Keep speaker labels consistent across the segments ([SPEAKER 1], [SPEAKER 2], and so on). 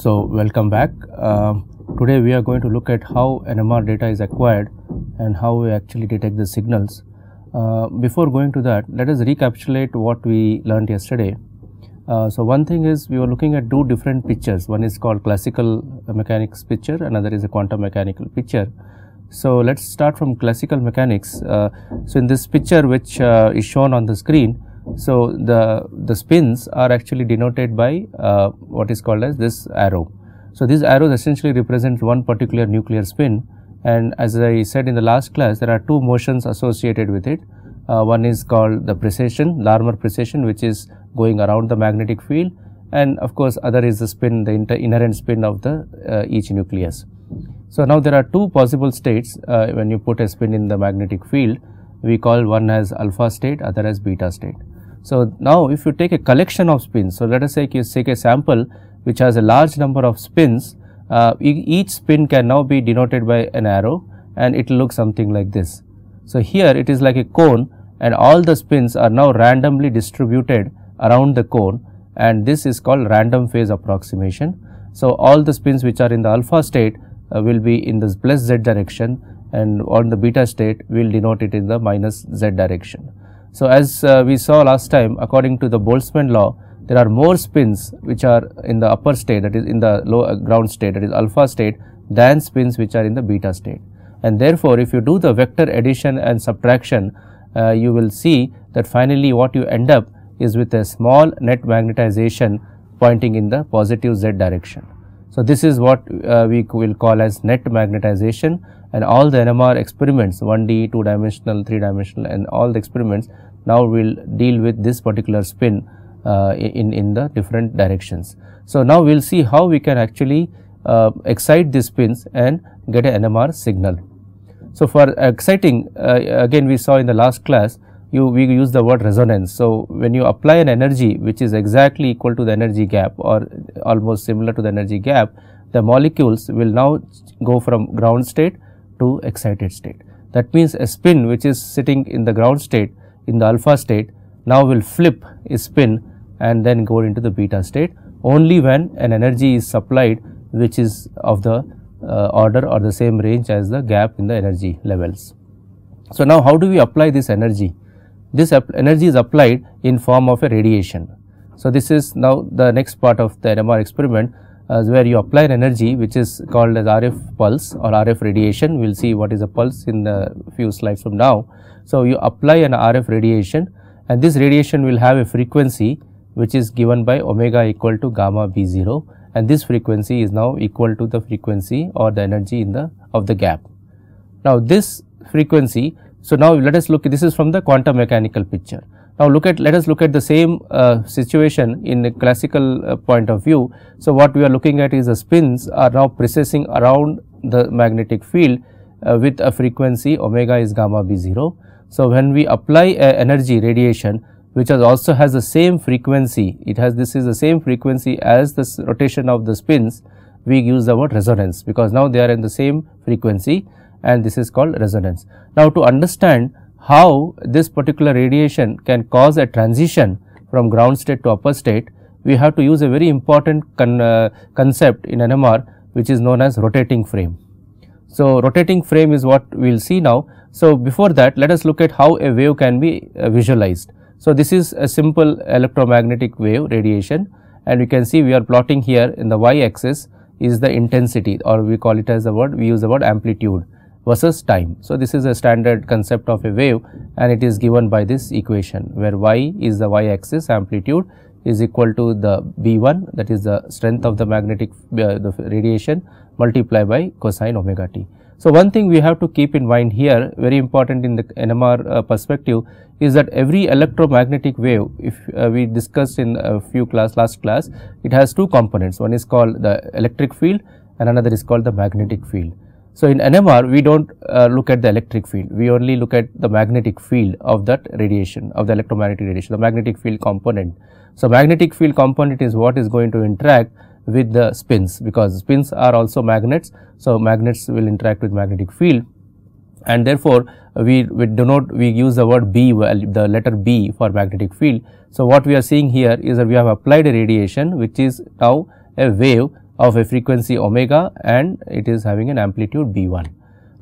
[SPEAKER 1] So welcome back. Uh, today we are going to look at how NMR data is acquired and how we actually detect the signals. Uh, before going to that, let us recapitulate what we learned yesterday. Uh, so one thing is we were looking at two different pictures. One is called classical mechanics picture, another is a quantum mechanical picture. So let's start from classical mechanics. Uh, so in this picture which uh, is shown on the screen, so, the, the spins are actually denoted by uh, what is called as this arrow. So, these arrows essentially represent one particular nuclear spin and as I said in the last class there are two motions associated with it. Uh, one is called the precession, Larmor precession which is going around the magnetic field and of course other is the spin, the inherent spin of the uh, each nucleus. So, now there are two possible states uh, when you put a spin in the magnetic field we call one as alpha state other as beta state. So, now if you take a collection of spins, so let us say you take a sample which has a large number of spins, uh, each spin can now be denoted by an arrow and it will look something like this. So, here it is like a cone and all the spins are now randomly distributed around the cone and this is called random phase approximation. So, all the spins which are in the alpha state uh, will be in this plus z direction and on the beta state we will denote it in the minus z direction. So, as uh, we saw last time according to the Boltzmann law there are more spins which are in the upper state that is in the low uh, ground state that is alpha state than spins which are in the beta state. And therefore, if you do the vector addition and subtraction uh, you will see that finally what you end up is with a small net magnetization pointing in the positive z direction. So, this is what uh, we will call as net magnetization and all the NMR experiments 1D, 2 dimensional, 3 dimensional and all the experiments now will deal with this particular spin uh, in, in the different directions. So, now we will see how we can actually uh, excite these spins and get an NMR signal. So, for exciting uh, again we saw in the last class you we use the word resonance. So, when you apply an energy which is exactly equal to the energy gap or almost similar to the energy gap the molecules will now go from ground state to excited state. That means a spin which is sitting in the ground state in the alpha state now will flip a spin and then go into the beta state only when an energy is supplied which is of the uh, order or the same range as the gap in the energy levels. So, now how do we apply this energy? This energy is applied in form of a radiation. So, this is now the next part of the NMR experiment where you apply an energy which is called as RF pulse or RF radiation. We will see what is a pulse in the few slides from now. So, you apply an RF radiation and this radiation will have a frequency which is given by omega equal to gamma v 0 and this frequency is now equal to the frequency or the energy in the of the gap. Now, this frequency, so now let us look this is from the quantum mechanical picture. Now, look at let us look at the same uh, situation in the classical uh, point of view. So, what we are looking at is the spins are now precessing around the magnetic field uh, with a frequency omega is gamma b 0. So, when we apply energy radiation which also has the same frequency, it has this is the same frequency as the rotation of the spins, we use the word resonance because now they are in the same frequency and this is called resonance. Now, to understand how this particular radiation can cause a transition from ground state to upper state, we have to use a very important con, uh, concept in NMR which is known as rotating frame. So, rotating frame is what we will see now. So, before that let us look at how a wave can be uh, visualized. So, this is a simple electromagnetic wave radiation and we can see we are plotting here in the y axis is the intensity or we call it as the word we use the word amplitude versus time. So, this is a standard concept of a wave and it is given by this equation where y is the y axis amplitude is equal to the B1 that is the strength of the magnetic uh, the radiation multiplied by cosine omega t. So, one thing we have to keep in mind here very important in the NMR uh, perspective is that every electromagnetic wave if uh, we discussed in a few class last class it has two components one is called the electric field and another is called the magnetic field. So, in NMR we do not uh, look at the electric field, we only look at the magnetic field of that radiation of the electromagnetic radiation, the magnetic field component. So, magnetic field component is what is going to interact with the spins because spins are also magnets. So, magnets will interact with magnetic field and therefore, we, we do not we use the word B the letter B for magnetic field. So, what we are seeing here is that we have applied a radiation which is now a wave of a frequency omega and it is having an amplitude B1.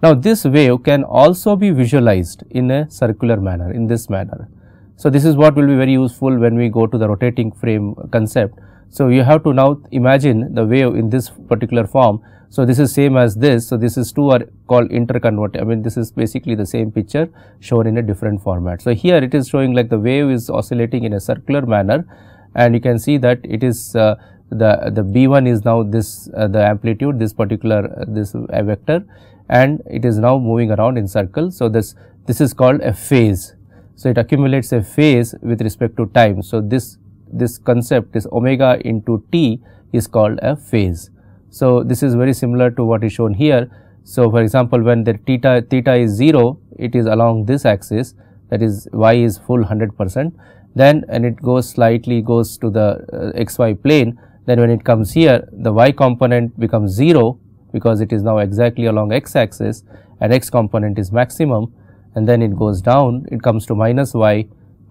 [SPEAKER 1] Now, this wave can also be visualized in a circular manner in this manner. So, this is what will be very useful when we go to the rotating frame concept. So, you have to now imagine the wave in this particular form. So, this is same as this. So, this is two are called interconvert. I mean this is basically the same picture shown in a different format. So, here it is showing like the wave is oscillating in a circular manner and you can see that it is uh, the the b1 is now this uh, the amplitude this particular uh, this uh, vector and it is now moving around in circle so this this is called a phase so it accumulates a phase with respect to time so this this concept is omega into t is called a phase so this is very similar to what is shown here so for example when the theta theta is 0 it is along this axis that is y is full 100 percent then and it goes slightly goes to the uh, xy plane then when it comes here the y component becomes 0 because it is now exactly along x axis and x component is maximum and then it goes down it comes to minus y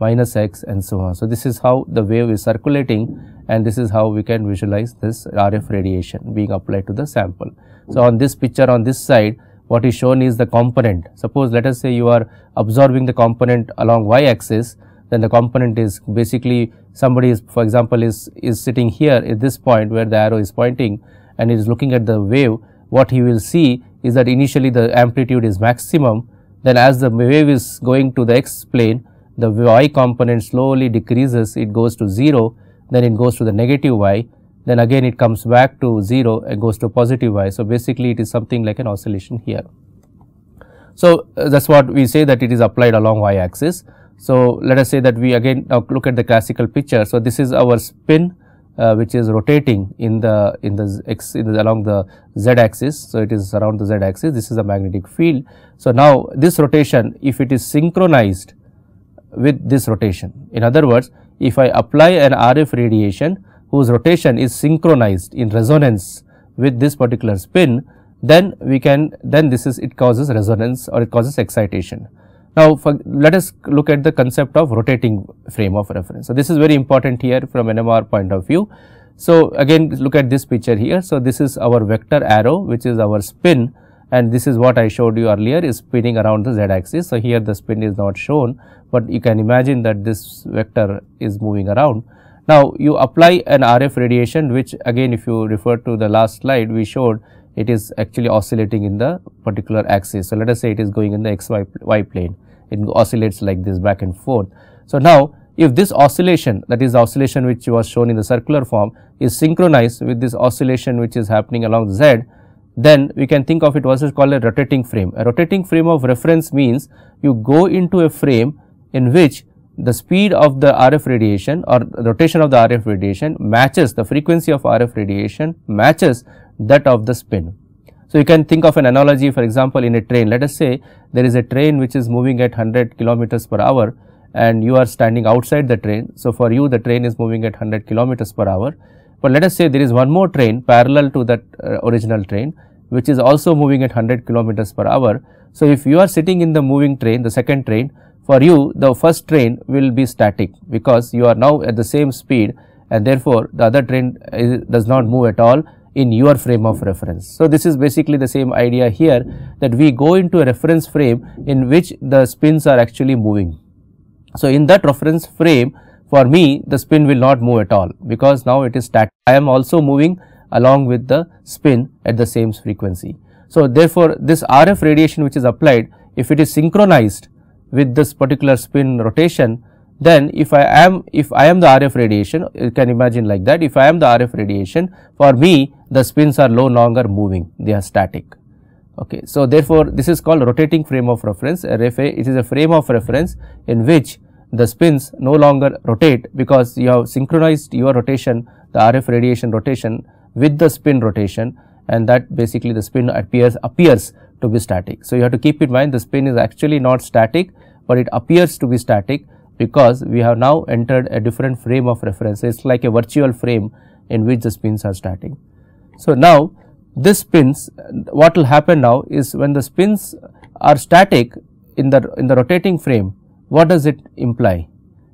[SPEAKER 1] minus x and so on. So, this is how the wave is circulating and this is how we can visualize this RF radiation being applied to the sample. So, on this picture on this side what is shown is the component. Suppose let us say you are absorbing the component along y axis then the component is basically somebody is for example is is sitting here at this point where the arrow is pointing and is looking at the wave what he will see is that initially the amplitude is maximum then as the wave is going to the x plane the y component slowly decreases it goes to 0 then it goes to the negative y then again it comes back to 0 and goes to positive y. So, basically it is something like an oscillation here. So, uh, that is what we say that it is applied along y axis. So, let us say that we again uh, look at the classical picture. So, this is our spin uh, which is rotating in the in the x in the, along the z axis. So, it is around the z axis this is a magnetic field. So, now this rotation if it is synchronized with this rotation in other words if I apply an RF radiation whose rotation is synchronized in resonance with this particular spin then we can then this is it causes resonance or it causes excitation. Now, for, let us look at the concept of rotating frame of reference. So, this is very important here from NMR point of view. So, again look at this picture here. So, this is our vector arrow which is our spin and this is what I showed you earlier is spinning around the z axis. So, here the spin is not shown, but you can imagine that this vector is moving around. Now, you apply an RF radiation which again if you refer to the last slide we showed it is actually oscillating in the particular axis. So, let us say it is going in the xy plane it oscillates like this back and forth. So, now if this oscillation that is oscillation which was shown in the circular form is synchronized with this oscillation which is happening along z, then we can think of it what is called a rotating frame. A rotating frame of reference means you go into a frame in which the speed of the RF radiation or rotation of the RF radiation matches the frequency of RF radiation matches that of the spin. So, you can think of an analogy for example, in a train let us say there is a train which is moving at 100 kilometers per hour and you are standing outside the train. So, for you the train is moving at 100 kilometers per hour, but let us say there is one more train parallel to that uh, original train which is also moving at 100 kilometers per hour. So, if you are sitting in the moving train the second train for you the first train will be static because you are now at the same speed and therefore, the other train is, uh, does not move at all in your frame of reference. So, this is basically the same idea here that we go into a reference frame in which the spins are actually moving. So, in that reference frame for me the spin will not move at all because now it is static. I am also moving along with the spin at the same frequency. So, therefore, this RF radiation which is applied if it is synchronized with this particular spin rotation then if I am if I am the RF radiation you can imagine like that if I am the RF radiation for me the spins are no longer moving they are static. Okay. So, therefore, this is called rotating frame of reference RFA it is a frame of reference in which the spins no longer rotate because you have synchronized your rotation the RF radiation rotation with the spin rotation and that basically the spin appears appears to be static. So, you have to keep in mind the spin is actually not static, but it appears to be static because we have now entered a different frame of reference it is like a virtual frame in which the spins are starting. So, now this spins what will happen now is when the spins are static in the in the rotating frame what does it imply?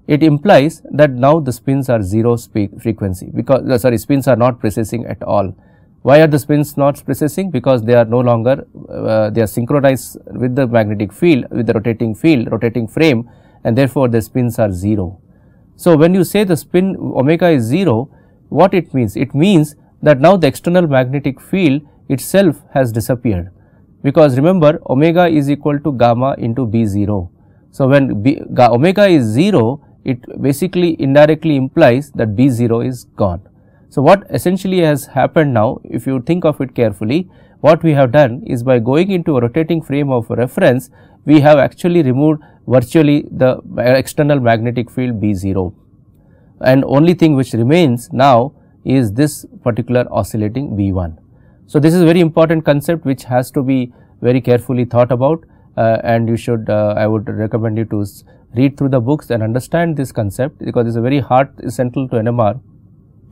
[SPEAKER 1] It implies that now the spins are 0 frequency because uh, sorry spins are not precessing at all. Why are the spins not precessing? Because they are no longer uh, they are synchronized with the magnetic field with the rotating field rotating frame and therefore the spins are 0. So, when you say the spin omega is 0, what it means? It means that now the external magnetic field itself has disappeared because remember omega is equal to gamma into B 0. So, when B, omega is 0, it basically indirectly implies that B 0 is gone. So, what essentially has happened now if you think of it carefully what we have done is by going into a rotating frame of reference we have actually removed virtually the external magnetic field B 0 and only thing which remains now is this particular oscillating B 1. So, this is very important concept which has to be very carefully thought about uh, and you should uh, I would recommend you to read through the books and understand this concept because it is a very hard central to NMR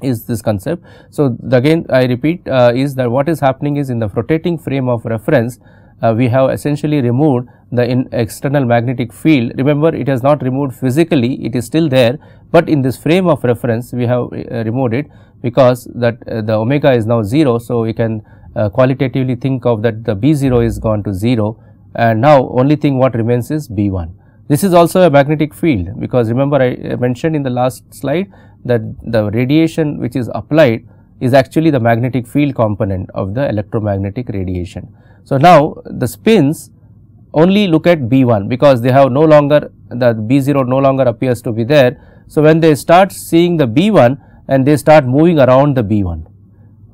[SPEAKER 1] is this concept. So, again I repeat uh, is that what is happening is in the rotating frame of reference uh, we have essentially removed the external magnetic field. Remember it has not removed physically, it is still there, but in this frame of reference we have uh, removed it because that uh, the omega is now 0. So, we can uh, qualitatively think of that the B 0 is gone to 0 and now only thing what remains is B 1. This is also a magnetic field because remember I uh, mentioned in the last slide that the radiation which is applied is actually the magnetic field component of the electromagnetic radiation. So, now the spins only look at B1 because they have no longer the B0 no longer appears to be there. So, when they start seeing the B1 and they start moving around the B1.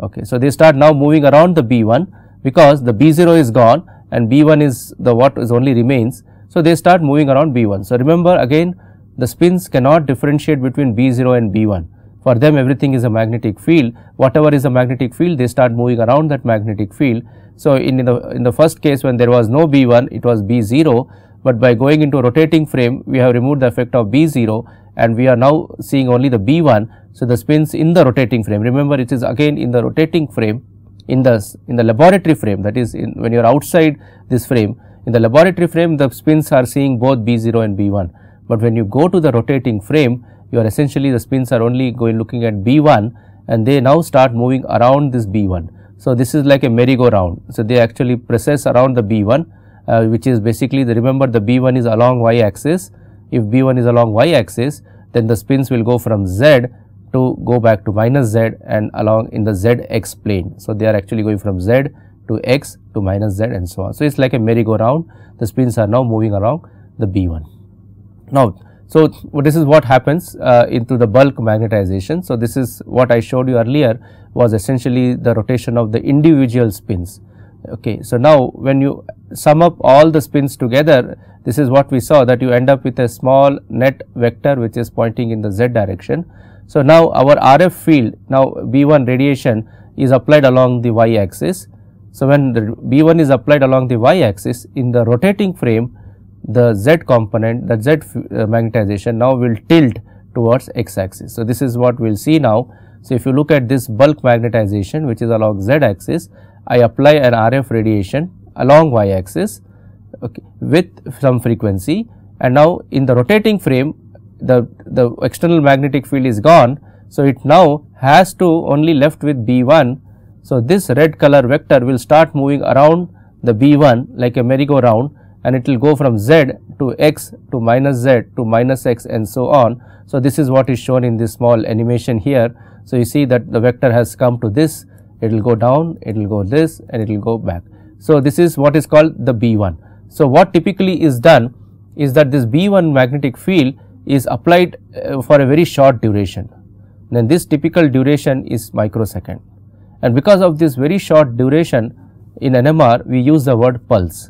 [SPEAKER 1] Okay. So, they start now moving around the B1 because the B0 is gone and B1 is the what is only remains. So, they start moving around B1. So, remember again the spins cannot differentiate between B0 and B1. For them everything is a magnetic field, whatever is a magnetic field they start moving around that magnetic field. So, in the in the first case when there was no B1 it was B0, but by going into a rotating frame we have removed the effect of B0 and we are now seeing only the B1. So, the spins in the rotating frame remember it is again in the rotating frame in the in the laboratory frame that is when you are outside this frame in the laboratory frame the spins are seeing both B0 and B1, but when you go to the rotating frame you are essentially the spins are only going looking at B1 and they now start moving around this B1. So, this is like a merry-go-round. So, they actually process around the B1 uh, which is basically the remember the B1 is along y axis. If B1 is along y axis then the spins will go from Z to go back to minus Z and along in the Z x plane. So, they are actually going from Z to x to minus Z and so on. So, it is like a merry-go-round the spins are now moving along the B1. Now, so this is what happens uh, into the bulk magnetization. So, this is what I showed you earlier was essentially the rotation of the individual spins. Okay. So, now when you sum up all the spins together, this is what we saw that you end up with a small net vector which is pointing in the z direction. So, now our RF field now B1 radiation is applied along the y axis. So, when the B1 is applied along the y axis in the rotating frame the z component the z uh, magnetization now will tilt towards x axis. So, this is what we will see now so, if you look at this bulk magnetization which is along z axis, I apply an RF radiation along y axis okay, with some frequency and now in the rotating frame the, the external magnetic field is gone. So, it now has to only left with B 1. So, this red color vector will start moving around the B 1 like a merry-go-round and it will go from z to x to minus z to minus x and so on. So, this is what is shown in this small animation here. So, you see that the vector has come to this, it will go down, it will go this and it will go back. So, this is what is called the B1. So, what typically is done is that this B1 magnetic field is applied uh, for a very short duration. Then this typical duration is microsecond and because of this very short duration in NMR we use the word pulse.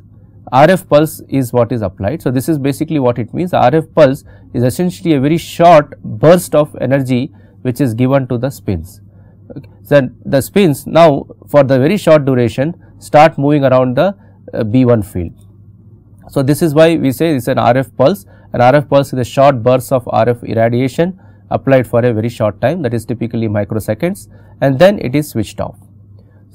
[SPEAKER 1] RF pulse is what is applied. So, this is basically what it means RF pulse is essentially a very short burst of energy which is given to the spins. Okay. the spins now for the very short duration start moving around the uh, B1 field. So, this is why we say it is an RF pulse an RF pulse is a short burst of RF irradiation applied for a very short time that is typically microseconds and then it is switched off.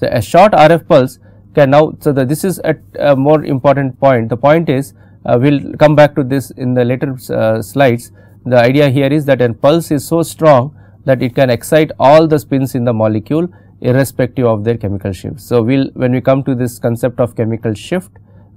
[SPEAKER 1] So, a short RF pulse can now so this is at a more important point the point is uh, we will come back to this in the later uh, slides the idea here is that a pulse is so strong that it can excite all the spins in the molecule irrespective of their chemical shift. So, we will when we come to this concept of chemical shift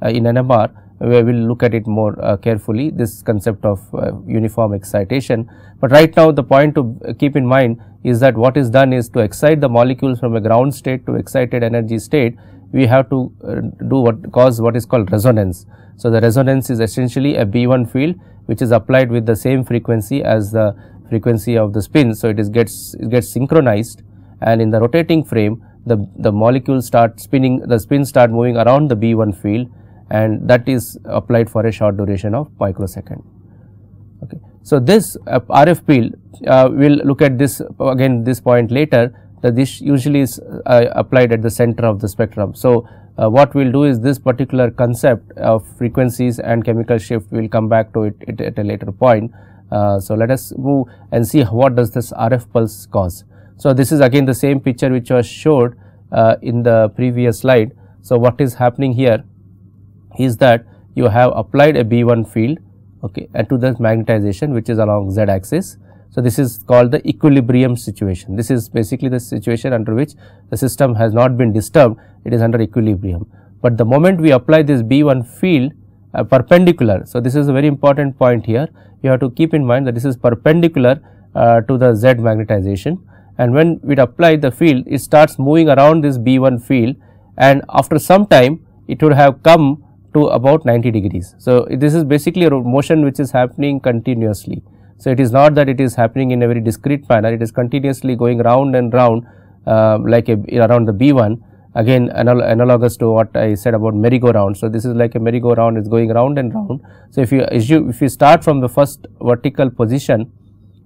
[SPEAKER 1] uh, in NMR, we will look at it more uh, carefully this concept of uh, uniform excitation. But right now the point to uh, keep in mind is that what is done is to excite the molecules from a ground state to excited energy state we have to uh, do what cause what is called resonance. So, the resonance is essentially a B1 field which is applied with the same frequency as the frequency of the spin. So, it is gets it gets synchronized and in the rotating frame the, the molecule start spinning the spin start moving around the B1 field and that is applied for a short duration of microsecond. Okay. So, this uh, RF field uh, we will look at this uh, again this point later that this usually is uh, applied at the center of the spectrum. So, uh, what we will do is this particular concept of frequencies and chemical shift we will come back to it, it at a later point, uh, so, let us move and see what does this RF pulse cause. So, this is again the same picture which was showed uh, in the previous slide. So, what is happening here is that you have applied a B1 field okay, and to the magnetization which is along z axis. So, this is called the equilibrium situation. This is basically the situation under which the system has not been disturbed, it is under equilibrium. But the moment we apply this B1 field uh, perpendicular. So, this is a very important point here you have to keep in mind that this is perpendicular uh, to the Z magnetization and when we apply the field it starts moving around this B1 field and after some time it would have come to about 90 degrees. So, this is basically a motion which is happening continuously. So, it is not that it is happening in a very discrete manner it is continuously going round and round uh, like a, around the B1 again anal analogous to what I said about merry-go-round. So, this is like a merry-go-round is going round and round. So, if you, if you if you start from the first vertical position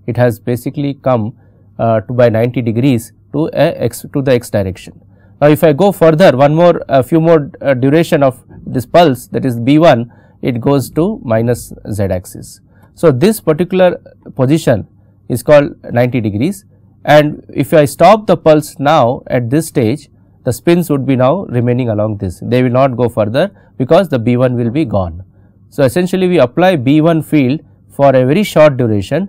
[SPEAKER 1] it has basically come uh, to by 90 degrees to to the x direction. Now, if I go further one more a few more uh, duration of this pulse that is b1 it goes to minus z axis. So, this particular position is called 90 degrees and if I stop the pulse now at this stage the spins would be now remaining along this. They will not go further because the B1 will be gone. So, essentially we apply B1 field for a very short duration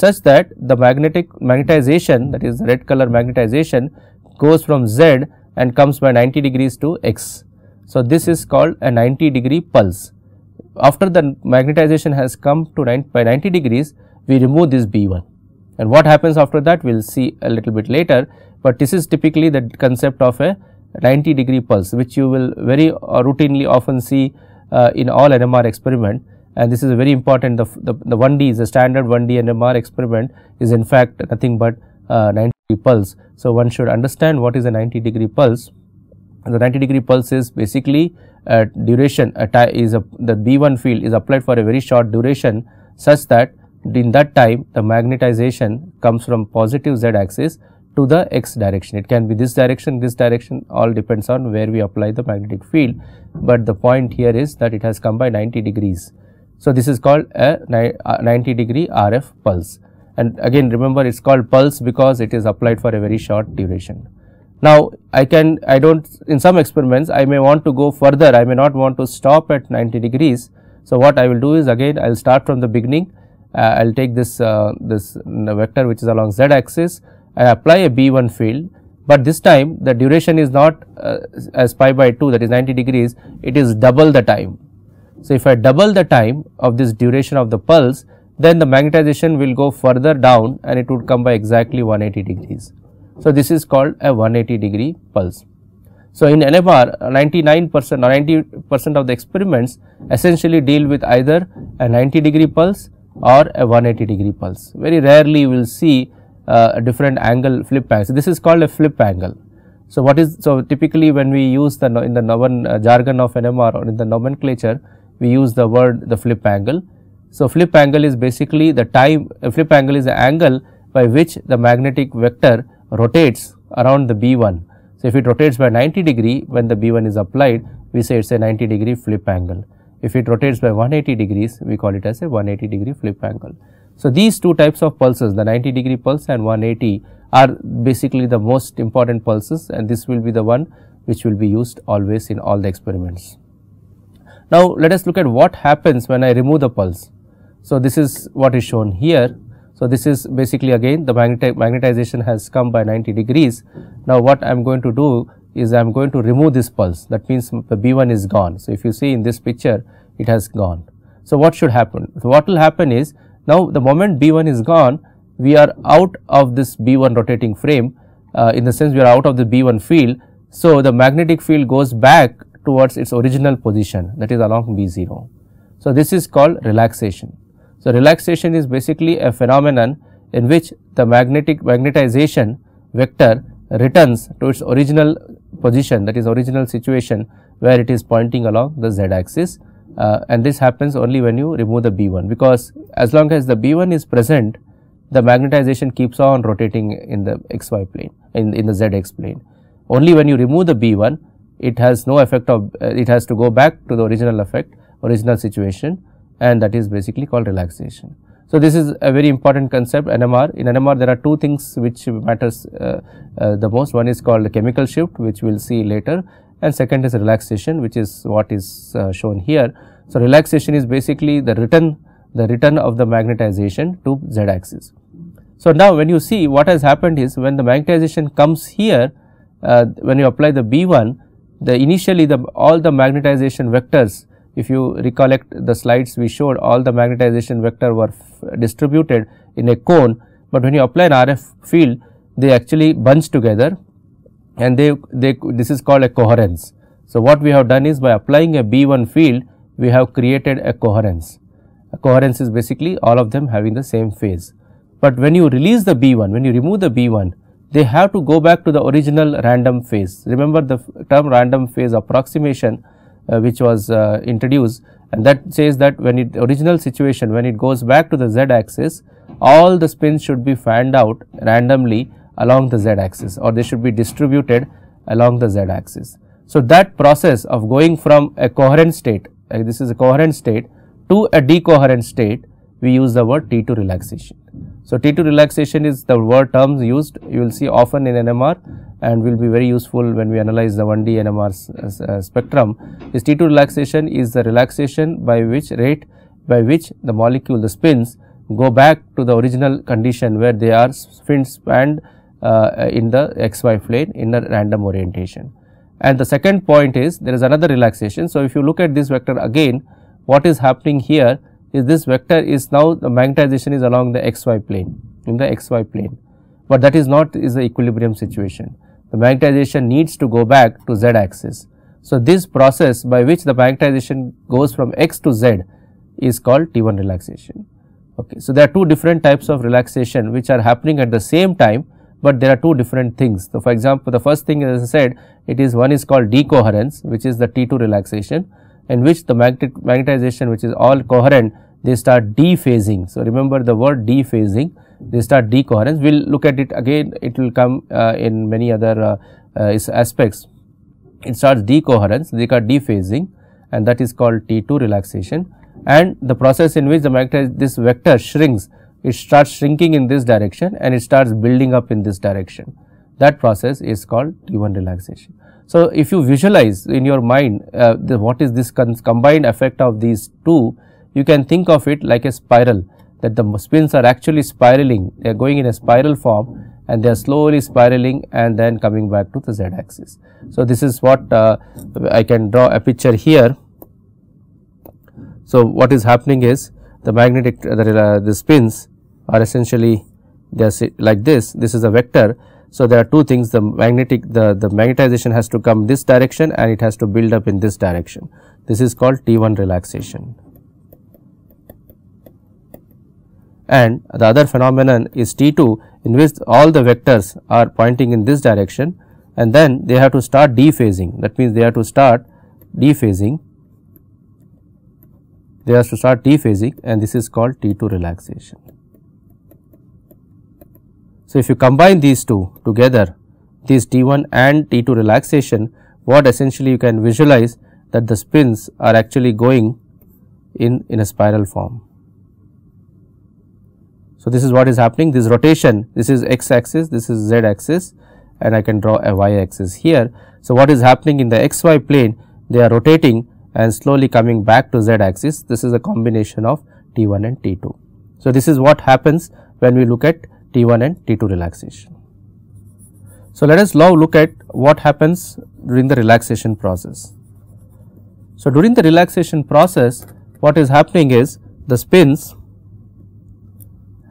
[SPEAKER 1] such that the magnetic magnetization that is the red color magnetization goes from Z and comes by 90 degrees to X. So, this is called a 90 degree pulse. After the magnetization has come to 90, by 90 degrees, we remove this B1 and what happens after that we will see a little bit later but this is typically the concept of a 90 degree pulse which you will very uh, routinely often see uh, in all NMR experiment and this is very important the, the, the 1D is a standard 1D NMR experiment is in fact nothing but uh, 90 degree pulse. So, one should understand what is a 90 degree pulse. The 90 degree pulse is basically a duration a is a, the B1 field is applied for a very short duration such that in that time the magnetization comes from positive z axis to the x direction. It can be this direction, this direction all depends on where we apply the magnetic field but the point here is that it has come by 90 degrees. So, this is called a uh, 90 degree RF pulse and again remember it is called pulse because it is applied for a very short duration. Now, I can I do not in some experiments I may want to go further I may not want to stop at 90 degrees. So, what I will do is again I will start from the beginning uh, I will take this uh, this mm, vector which is along z axis I apply a B1 field, but this time the duration is not uh, as pi by 2 that is 90 degrees, it is double the time. So, if I double the time of this duration of the pulse, then the magnetization will go further down and it would come by exactly 180 degrees. So, this is called a 180 degree pulse. So, in NMR 99 percent or 90 percent of the experiments essentially deal with either a 90 degree pulse or a 180 degree pulse. Very rarely we will see uh, a different angle flip angle. So, this is called a flip angle. So, what is so typically when we use the in the nomen, uh, jargon of NMR or in the nomenclature we use the word the flip angle. So, flip angle is basically the time flip angle is the angle by which the magnetic vector rotates around the B1. So, if it rotates by 90 degree when the B1 is applied we say it is a 90 degree flip angle. If it rotates by 180 degrees we call it as a 180 degree flip angle. So, these two types of pulses the 90 degree pulse and 180 are basically the most important pulses and this will be the one which will be used always in all the experiments. Now, let us look at what happens when I remove the pulse. So, this is what is shown here. So, this is basically again the magneti magnetization has come by 90 degrees. Now, what I am going to do is I am going to remove this pulse that means the B1 is gone. So, if you see in this picture it has gone. So, what should happen? So, what will happen is now, the moment B1 is gone, we are out of this B1 rotating frame uh, in the sense we are out of the B1 field. So, the magnetic field goes back towards its original position that is along B0. So, this is called relaxation. So, relaxation is basically a phenomenon in which the magnetic magnetization vector returns to its original position that is original situation where it is pointing along the z axis uh, and this happens only when you remove the B1 because as long as the B1 is present the magnetization keeps on rotating in the xy plane in, in the zx plane. Only when you remove the B1 it has no effect of uh, it has to go back to the original effect original situation and that is basically called relaxation. So, this is a very important concept NMR. In NMR there are two things which matters uh, uh, the most one is called chemical shift which we will see later and second is relaxation which is what is uh, shown here. So, relaxation is basically the return the return of the magnetization to z axis. So, now when you see what has happened is when the magnetization comes here uh, when you apply the B1 the initially the all the magnetization vectors if you recollect the slides we showed all the magnetization vector were distributed in a cone, but when you apply an RF field they actually bunch together and they, they this is called a coherence. So, what we have done is by applying a B1 field we have created a coherence. A coherence is basically all of them having the same phase. But when you release the B1, when you remove the B1, they have to go back to the original random phase. Remember the term random phase approximation uh, which was uh, introduced and that says that when it original situation when it goes back to the z axis all the spins should be fanned out randomly along the z axis or they should be distributed along the z axis. So, that process of going from a coherent state this is a coherent state to a decoherent state we use the word T2 relaxation. So, T2 relaxation is the word terms used you will see often in NMR and will be very useful when we analyze the 1D NMR uh, spectrum is T2 relaxation is the relaxation by which rate by which the molecule the spins go back to the original condition where they are spin spanned uh, in the xy plane in a random orientation. And the second point is there is another relaxation. So, if you look at this vector again what is happening here is this vector is now the magnetization is along the xy plane in the xy plane, but that is not is the equilibrium situation. The magnetization needs to go back to z axis. So, this process by which the magnetization goes from x to z is called T1 relaxation. Okay. So, there are two different types of relaxation which are happening at the same time but there are two different things. So, for example, the first thing as I said it is one is called decoherence which is the T2 relaxation in which the magnetization which is all coherent they start dephasing. So, remember the word dephasing they start decoherence we will look at it again it will come uh, in many other uh, uh, aspects. It starts decoherence they are dephasing and that is called T2 relaxation and the process in which the magnetized this vector shrinks it starts shrinking in this direction and it starts building up in this direction. That process is called T1 relaxation. So, if you visualize in your mind uh, the, what is this combined effect of these two, you can think of it like a spiral that the spins are actually spiraling, they are going in a spiral form and they are slowly spiraling and then coming back to the z axis. So, this is what uh, I can draw a picture here. So, what is happening is the magnetic uh, the, uh, the spins are essentially they are like this this is a vector so there are two things the magnetic the the magnetization has to come this direction and it has to build up in this direction this is called t1 relaxation and the other phenomenon is t2 in which all the vectors are pointing in this direction and then they have to start dephasing that means they have to start dephasing they have to start T phasing, and this is called T2 relaxation. So, if you combine these two together these T1 and T2 relaxation what essentially you can visualize that the spins are actually going in, in a spiral form. So, this is what is happening this rotation this is x axis this is z axis and I can draw a y axis here. So, what is happening in the xy plane they are rotating and slowly coming back to z axis. This is a combination of T1 and T2. So, this is what happens when we look at T1 and T2 relaxation. So, let us now look at what happens during the relaxation process. So, during the relaxation process what is happening is the spins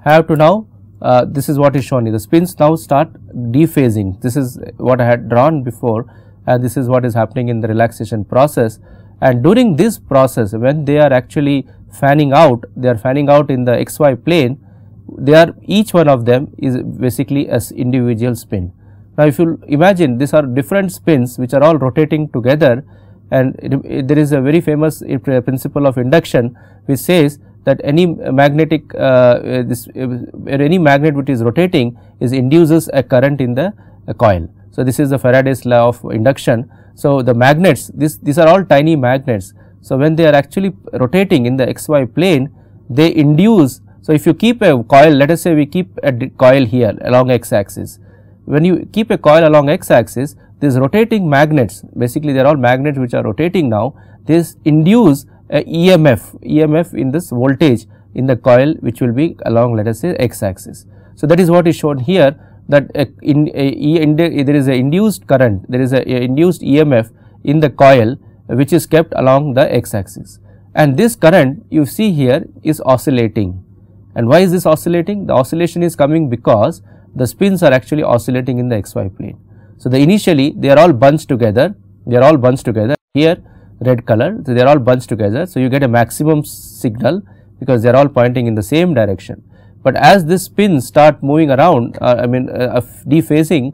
[SPEAKER 1] have to now uh, this is what is shown here the spins now start dephasing this is what I had drawn before and this is what is happening in the relaxation process and during this process when they are actually fanning out they are fanning out in the xy plane they are each one of them is basically as individual spin. Now, if you imagine these are different spins which are all rotating together and it, it, there is a very famous uh, principle of induction which says that any magnetic uh, uh this uh, any magnet which is rotating is induces a current in the coil. So, this is the Faraday's law of induction so, the magnets this these are all tiny magnets. So, when they are actually rotating in the xy plane they induce. So, if you keep a coil let us say we keep a coil here along x axis. When you keep a coil along x axis these rotating magnets basically they are all magnets which are rotating now this induce a EMF EMF in this voltage in the coil which will be along let us say x axis. So, that is what is shown here that uh, in, uh, in, there is an induced current, there is an induced EMF in the coil which is kept along the x axis. And this current you see here is oscillating. And why is this oscillating? The oscillation is coming because the spins are actually oscillating in the xy plane. So, the initially they are all bunched together, they are all bunched together here red color, so they are all bunched together. So, you get a maximum signal because they are all pointing in the same direction. But as this spins start moving around uh, I mean uh, defacing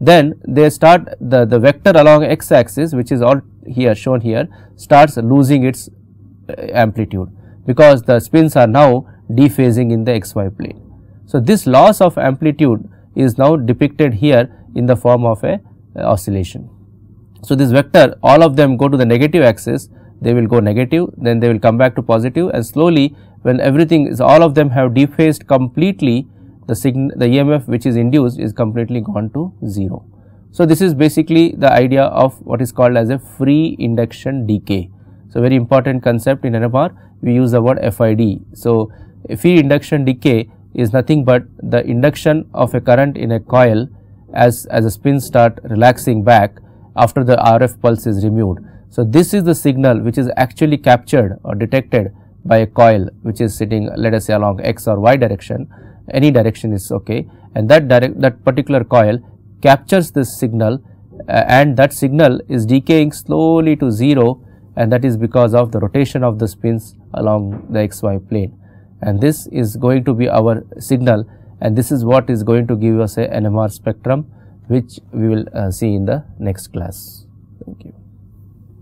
[SPEAKER 1] then they start the, the vector along x axis which is all here shown here starts losing its uh, amplitude because the spins are now dephasing in the xy plane. So, this loss of amplitude is now depicted here in the form of a uh, oscillation. So, this vector all of them go to the negative axis they will go negative then they will come back to positive and slowly when everything is all of them have defaced completely the sign the EMF which is induced is completely gone to 0. So, this is basically the idea of what is called as a free induction decay. So, very important concept in NMR we use the word FID. So, free induction decay is nothing but the induction of a current in a coil as, as a spin start relaxing back after the RF pulse is removed. So, this is the signal which is actually captured or detected by a coil which is sitting let us say along x or y direction any direction is okay and that direct that particular coil captures this signal uh, and that signal is decaying slowly to 0 and that is because of the rotation of the spins along the xy plane and this is going to be our signal and this is what is going to give us a NMR spectrum which we will uh, see in the next class. Thank you.